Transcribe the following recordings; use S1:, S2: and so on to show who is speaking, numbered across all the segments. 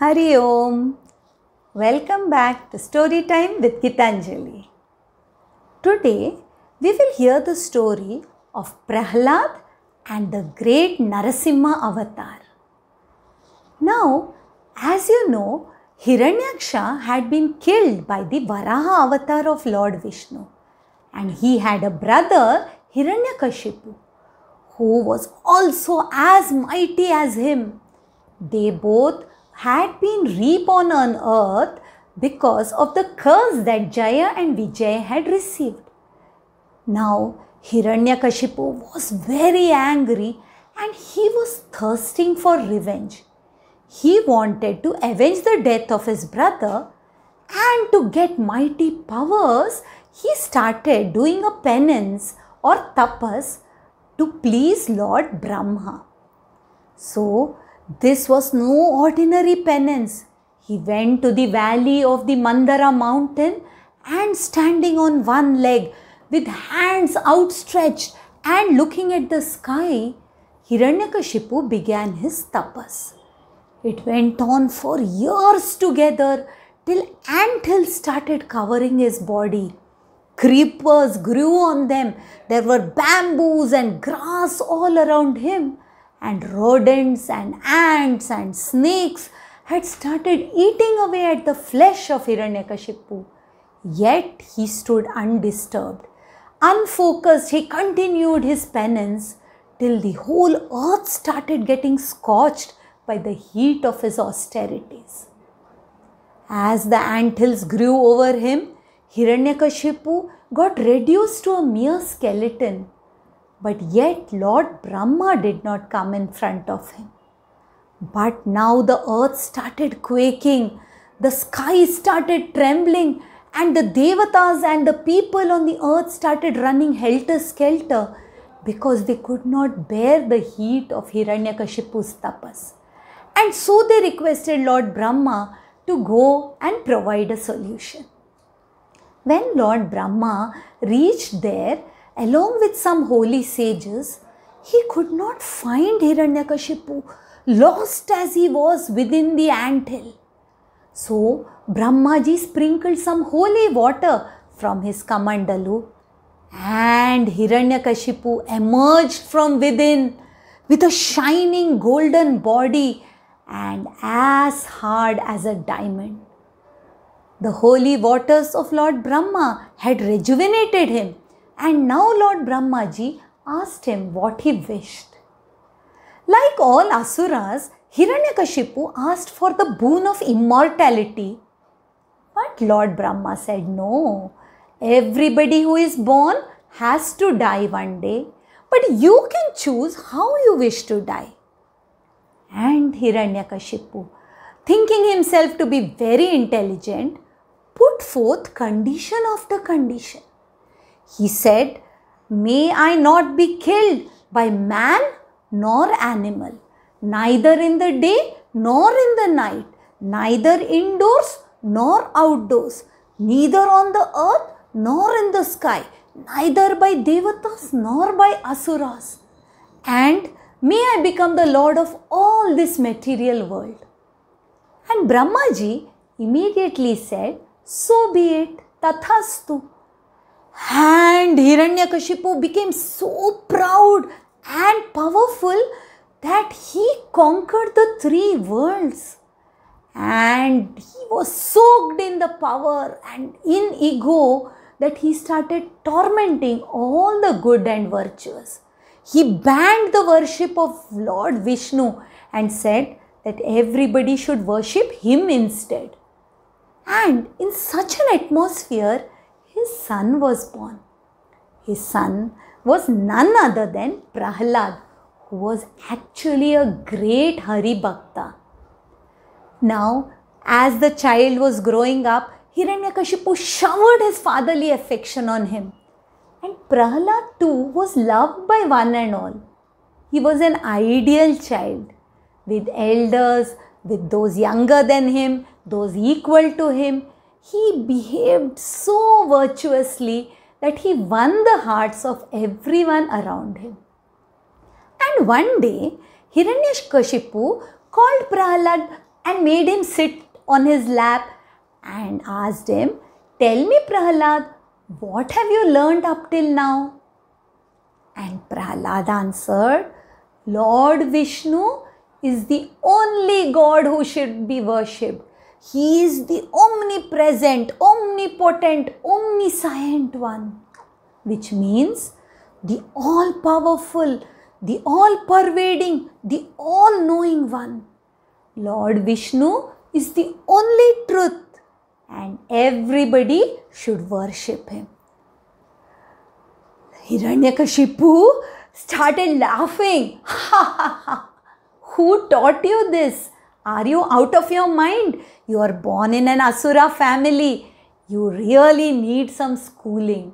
S1: Hari Om. Welcome back to Story Time with Kitanjali. Today we will hear the story of Prahlad and the great Narasimha avatar. Now, as you know, Hiranyaksha had been killed by the Varaha avatar of Lord Vishnu and he had a brother Hiranyakashipu who was also as mighty as him. They both had been reborn on earth because of the curse that Jaya and Vijay had received. Now Hiranyakashipu was very angry and he was thirsting for revenge. He wanted to avenge the death of his brother and to get mighty powers, he started doing a penance or tapas to please Lord Brahma. So, this was no ordinary penance. He went to the valley of the Mandara mountain and standing on one leg with hands outstretched and looking at the sky, Hiranyakashipu began his tapas. It went on for years together till ant hills started covering his body. Creepers grew on them. There were bamboos and grass all around him and rodents and ants and snakes had started eating away at the flesh of Hiranyakashipu. Yet he stood undisturbed. Unfocused, he continued his penance till the whole earth started getting scorched by the heat of his austerities. As the ant hills grew over him, Hiranyakashipu got reduced to a mere skeleton but yet Lord Brahma did not come in front of him. But now the earth started quaking, the sky started trembling, and the devatas and the people on the earth started running helter skelter because they could not bear the heat of Hiranyakashipu's tapas. And so they requested Lord Brahma to go and provide a solution. When Lord Brahma reached there, along with some holy sages, he could not find Hiranyakashipu, lost as he was within the anthill. So Brahmaji sprinkled some holy water from his Kamandalu and Hiranyakashipu emerged from within with a shining golden body and as hard as a diamond. The holy waters of Lord Brahma had rejuvenated him and now Lord Brahmaji asked him what he wished. Like all asuras, Hiranyakashipu asked for the boon of immortality. But Lord Brahma said, No, everybody who is born has to die one day, but you can choose how you wish to die. And Hiranyakashipu, thinking himself to be very intelligent, put forth condition after condition. He said, May I not be killed by man nor animal, neither in the day nor in the night, neither indoors nor outdoors, neither on the earth nor in the sky, neither by devatas nor by asuras. And may I become the lord of all this material world. And Brahmaji immediately said, So be it, tathastu. And Hiranyakashipu became so proud and powerful that he conquered the three worlds. And he was soaked in the power and in ego that he started tormenting all the good and virtuous. He banned the worship of Lord Vishnu and said that everybody should worship him instead. And in such an atmosphere, his son was born. His son was none other than Prahlad, who was actually a great Hari Bhakta. Now, as the child was growing up, Hiranyakashipu showered his fatherly affection on him. And Prahlad too was loved by one and all. He was an ideal child with elders, with those younger than him, those equal to him, he behaved so virtuously that he won the hearts of everyone around him. And one day, Hiranyakashipu called Prahlad and made him sit on his lap and asked him, Tell me, Prahlad, what have you learned up till now? And Prahlad answered, Lord Vishnu is the only God who should be worshipped. He is the omnipresent, omnipotent, omniscient one, which means the all powerful, the all pervading, the all knowing one. Lord Vishnu is the only truth and everybody should worship him. Hiranyakashipu started laughing. Who taught you this? Are you out of your mind? You are born in an Asura family. You really need some schooling.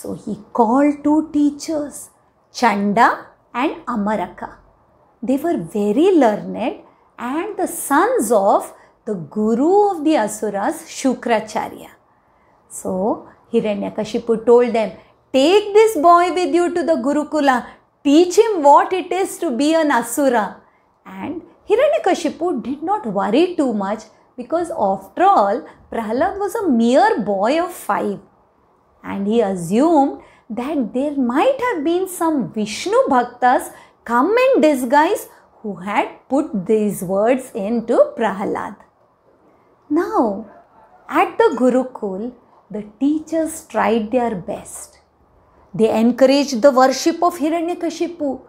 S1: So he called two teachers, Chanda and Amaraka. They were very learned and the sons of the guru of the Asuras, Shukracharya. So Hiranyakashipu told them, take this boy with you to the Gurukula. Teach him what it is to be an Asura. And Hiranyakashipu did not worry too much because after all, Prahlad was a mere boy of five. And he assumed that there might have been some Vishnu Bhaktas come in disguise who had put these words into Prahlad. Now, at the Gurukul, the teachers tried their best. They encouraged the worship of Hiranyakashipu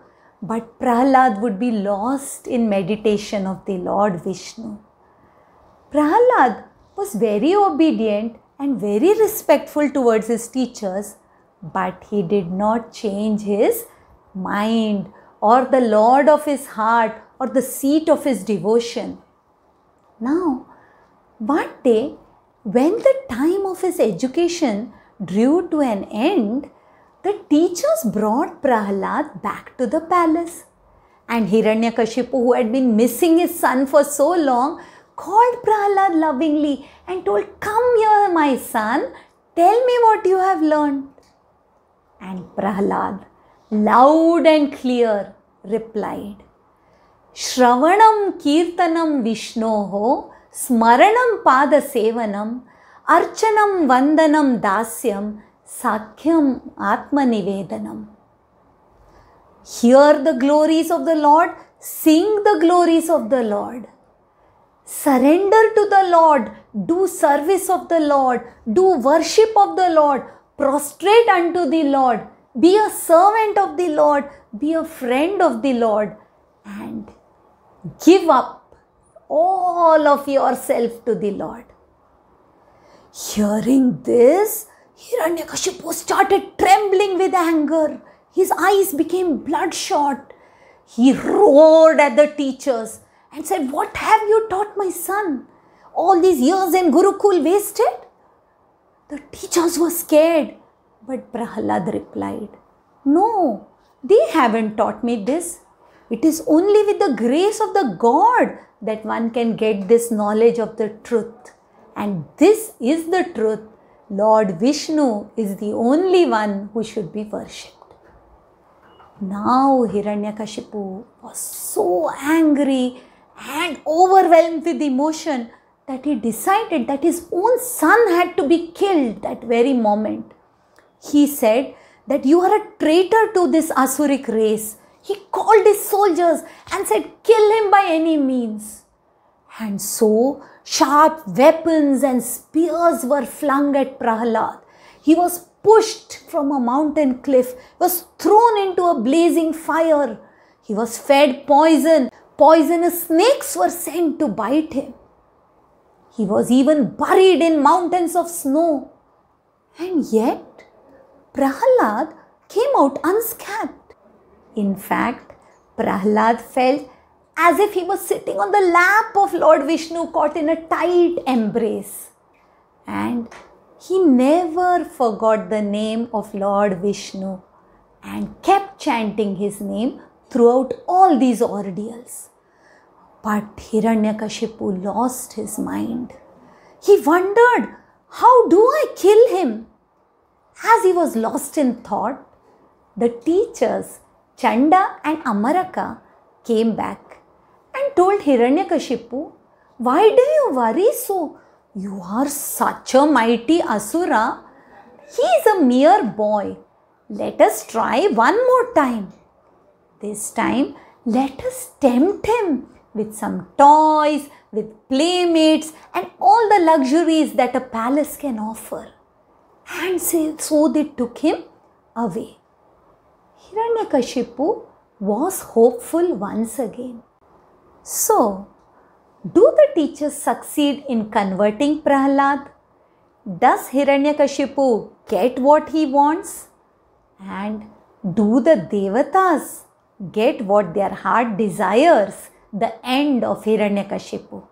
S1: but Prahlad would be lost in meditation of the Lord Vishnu. Prahlad was very obedient and very respectful towards his teachers, but he did not change his mind or the Lord of his heart or the seat of his devotion. Now, one day, when the time of his education drew to an end, the teachers brought Prahlad back to the palace. And Hiranyakashipu, who had been missing his son for so long, called Prahlad lovingly and told, Come here, my son, tell me what you have learned. And Prahlad, loud and clear, replied, Shravanam Kirtanam Vishnoho, Smaranam Pada Sevanam, Archanam Vandanam Dasyam, Sakhyam Atmanivedanam. Hear the glories of the Lord, sing the glories of the Lord. Surrender to the Lord, do service of the Lord, do worship of the Lord, prostrate unto the Lord, be a servant of the Lord, be a friend of the Lord, and give up all of yourself to the Lord. Hearing this, Hiranyakashipu started trembling with anger. His eyes became bloodshot. He roared at the teachers and said, What have you taught my son? All these years in Gurukul wasted? The teachers were scared. But Prahalad replied, No, they haven't taught me this. It is only with the grace of the God that one can get this knowledge of the truth. And this is the truth Lord Vishnu is the only one who should be worshipped. Now Hiranyakashipu was so angry and overwhelmed with emotion that he decided that his own son had to be killed that very moment. He said that you are a traitor to this Asuric race. He called his soldiers and said, kill him by any means. And so Sharp weapons and spears were flung at Prahlad. He was pushed from a mountain cliff, was thrown into a blazing fire. He was fed poison. Poisonous snakes were sent to bite him. He was even buried in mountains of snow. And yet, Prahlad came out unscathed. In fact, Prahlad felt as if he was sitting on the lap of Lord Vishnu, caught in a tight embrace. And he never forgot the name of Lord Vishnu and kept chanting his name throughout all these ordeals. But Hiranyakashipu lost his mind. He wondered, how do I kill him? As he was lost in thought, the teachers, Chanda and Amaraka, came back told Hiranyakashipu, Why do you worry so? You are such a mighty Asura. He is a mere boy. Let us try one more time. This time, let us tempt him with some toys, with playmates, and all the luxuries that a palace can offer. And so they took him away. Hiranyakashipu was hopeful once again. So, do the teachers succeed in converting Prahlad? Does Hiranyakashipu get what he wants? And do the devatas get what their heart desires? The end of Hiranyakashipu.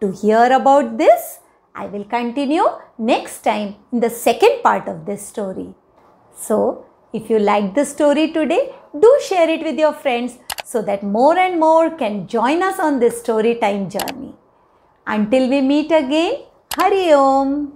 S1: To hear about this, I will continue next time in the second part of this story. So, if you like the story today, do share it with your friends so that more and more can join us on this story time journey. Until we meet again, Hari Om.